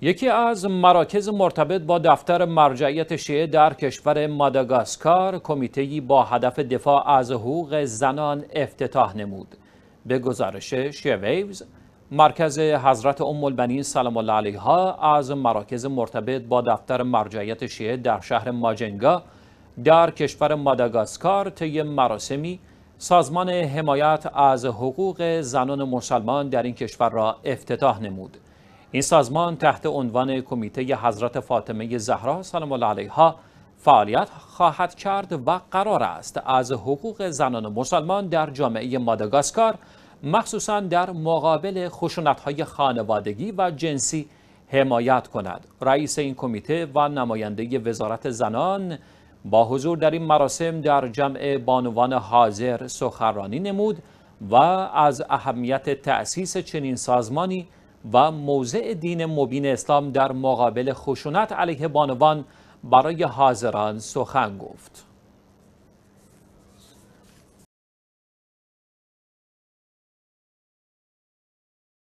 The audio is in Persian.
یکی از مراکز مرتبط با دفتر مرجعیت شیعه در کشور ماداگاسکار کمیته‌ای با هدف دفاع از حقوق زنان افتتاح نمود. به گزارش شیعه مرکز حضرت ام البنین سلام الله علیها از مراکز مرتبط با دفتر مرجعیت شیعه در شهر ماجنگا در کشور ماداگاسکار طی مراسمی سازمان حمایت از حقوق زنان مسلمان در این کشور را افتتاح نمود. این سازمان تحت عنوان کمیته حضرت فاطمه زهرا سلام الله علیها فعالیت خواهد کرد و قرار است از حقوق زنان مسلمان در جامعه ماداگاسکار مخصوصا در مقابل خشونت‌های خانوادگی و جنسی حمایت کند رئیس این کمیته و نماینده وزارت زنان با حضور در این مراسم در جمع بانوان حاضر سخرانی نمود و از اهمیت تأسیس چنین سازمانی و موضع دین مبین اسلام در مقابل خشونت علیه بانوان برای حاضران سخن گفت